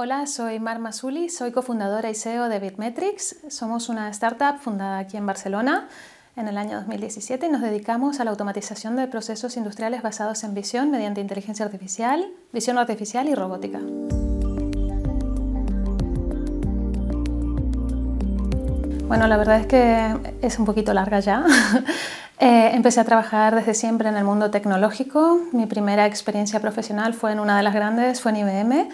Hola, soy Mar Masuli, soy cofundadora y CEO de Bitmetrics. Somos una startup fundada aquí en Barcelona en el año 2017 y nos dedicamos a la automatización de procesos industriales basados en visión mediante inteligencia artificial, visión artificial y robótica. Bueno, la verdad es que es un poquito larga ya. Eh, empecé a trabajar desde siempre en el mundo tecnológico. Mi primera experiencia profesional fue en una de las grandes, fue en IBM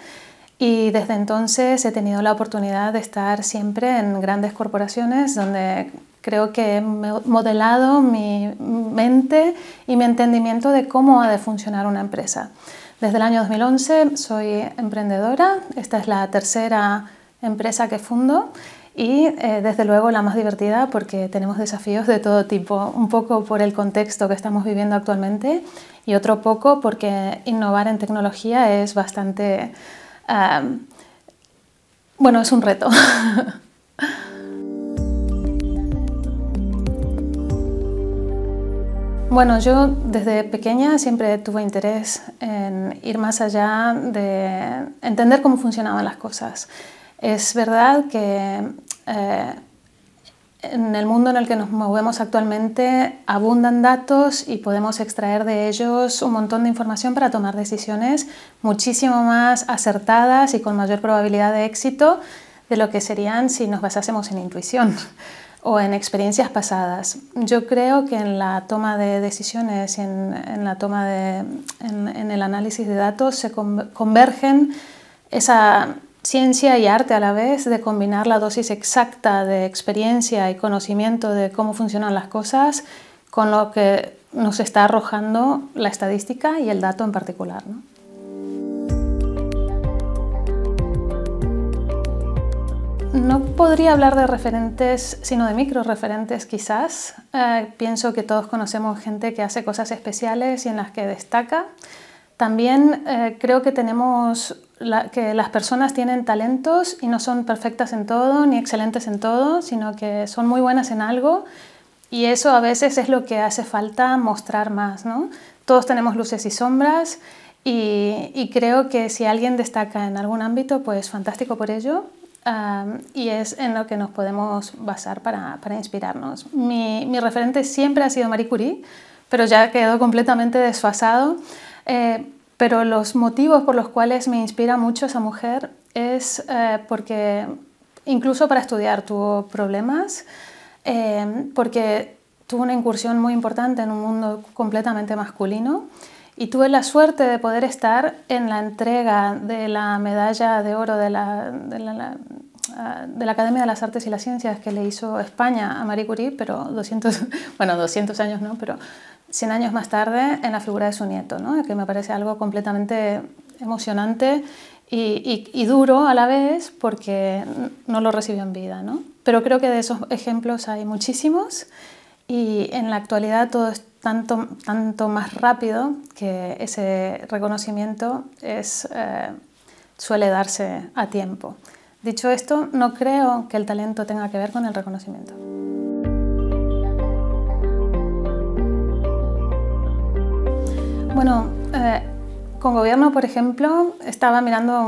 y desde entonces he tenido la oportunidad de estar siempre en grandes corporaciones donde creo que he modelado mi mente y mi entendimiento de cómo ha de funcionar una empresa. Desde el año 2011 soy emprendedora, esta es la tercera empresa que fundo y eh, desde luego la más divertida porque tenemos desafíos de todo tipo, un poco por el contexto que estamos viviendo actualmente y otro poco porque innovar en tecnología es bastante bueno, es un reto. Bueno, yo desde pequeña siempre tuve interés en ir más allá de entender cómo funcionaban las cosas. Es verdad que eh, en el mundo en el que nos movemos actualmente abundan datos y podemos extraer de ellos un montón de información para tomar decisiones muchísimo más acertadas y con mayor probabilidad de éxito de lo que serían si nos basásemos en intuición o en experiencias pasadas. Yo creo que en la toma de decisiones y en, la toma de, en el análisis de datos se convergen esa, ciencia y arte a la vez, de combinar la dosis exacta de experiencia y conocimiento de cómo funcionan las cosas con lo que nos está arrojando la estadística y el dato en particular. ¿no? podría hablar de referentes, sino de micro referentes, quizás. Eh, pienso que todos conocemos gente que hace cosas especiales y en las que destaca. También eh, creo que que las personas tienen talentos y no son perfectas en todo ni excelentes en todo, sino que son muy buenas en algo y eso a veces es lo que hace falta mostrar más. Todos tenemos luces y sombras y, creo que si alguien destaca en algún ámbito, pues fantástico por ello. y es en lo que nos podemos basar para, inspirarnos. mi referente siempre ha sido Marie Curie, pero ya quedó completamente desfasado. Eh, pero los motivos por los cuales me inspira mucho esa mujer es eh, porque incluso para estudiar tuvo problemas, eh, porque tuvo una incursión muy importante en un mundo completamente masculino y tuve la suerte de poder estar en la entrega de la medalla de oro de la, de la Academia de las Artes y las Ciencias que le hizo España a Marie Curie, pero 200, bueno, 200 años no, pero 100 años más tarde en la figura de su nieto, que me parece algo completamente emocionante y, duro a la vez porque no lo recibió en vida. Pero creo que de esos ejemplos hay muchísimos y en la actualidad todo es tanto, más rápido que ese reconocimiento eh, suele darse a tiempo. Dicho esto, no creo que el talento tenga que ver con el reconocimiento. Bueno, eh, con gobierno, por ejemplo, estaba mirando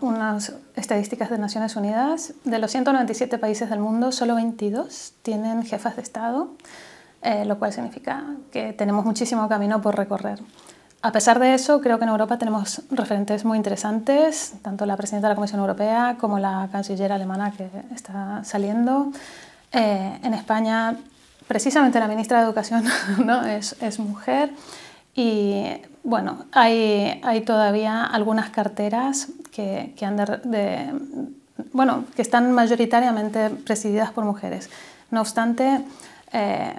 unas estadísticas de Naciones Unidas. De los 197 países del mundo, solo 22 tienen jefas de Estado, eh, lo cual significa que tenemos muchísimo camino por recorrer. A pesar de eso, creo que en Europa tenemos referentes muy interesantes, tanto la presidenta de la Comisión Europea como la canciller alemana que está saliendo. Eh, en España, precisamente la ministra de Educación ¿no? es mujer. Y bueno, hay, todavía algunas carteras que, que bueno, que están mayoritariamente presididas por mujeres. No obstante, eh,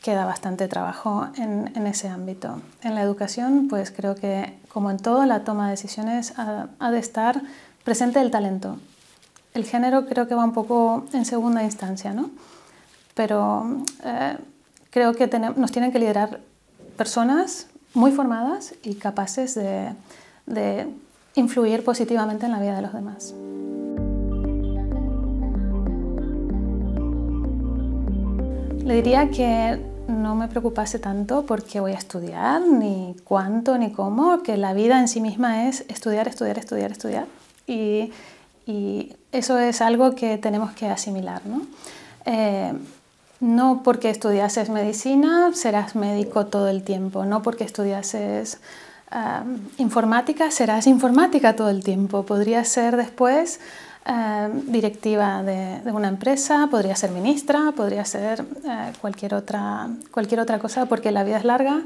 queda bastante trabajo en, ese ámbito. En la educación, pues creo que, como en todo, la toma de decisiones ha, de estar presente el talento. El género creo que va un poco en segunda instancia, ¿no? Pero eh, creo que nos tienen que liderar personas muy formadas y capaces de, influir positivamente en la vida de los demás. Le diría que no me preocupase tanto porque voy a estudiar, ni cuánto, ni cómo, que la vida en sí misma es estudiar, estudiar, estudiar, estudiar. Y, eso es algo que tenemos que asimilar. ¿no? Eh, no porque estudiases medicina serás médico todo el tiempo, no porque estudiases informática serás informática todo el tiempo. Podría ser después directiva de, una empresa, podría ser ministra, podría ser eh, cualquier otra cosa porque la vida es larga.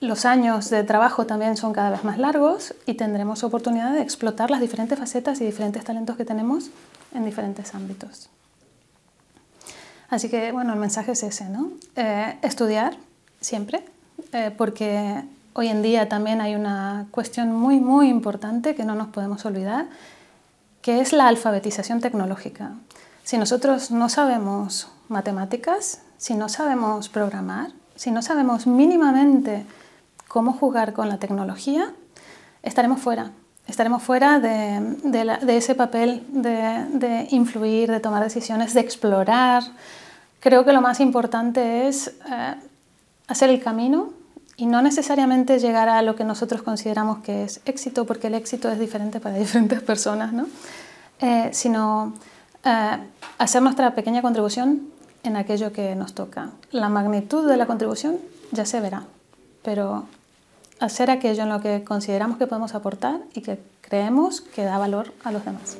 Los años de trabajo también son cada vez más largos y tendremos oportunidad de explotar las diferentes facetas y diferentes talentos que tenemos en diferentes ámbitos. Así que, bueno, el mensaje es ese, ¿no? Eh, estudiar siempre, eh, porque hoy en día también hay una cuestión muy, muy importante que no nos podemos olvidar, que es la alfabetización tecnológica. Si nosotros no sabemos matemáticas, si no sabemos programar, si no sabemos mínimamente cómo jugar con la tecnología, estaremos fuera. Estaremos fuera de, ese papel de influir, de tomar decisiones, de explorar, Creo que lo más importante es eh, hacer el camino y no necesariamente llegar a lo que nosotros consideramos que es éxito, porque el éxito es diferente para diferentes personas, ¿no? Eh, sino eh, hacer nuestra pequeña contribución en aquello que nos toca. La magnitud de la contribución ya se verá, pero hacer aquello en lo que consideramos que podemos aportar y que creemos que da valor a los demás.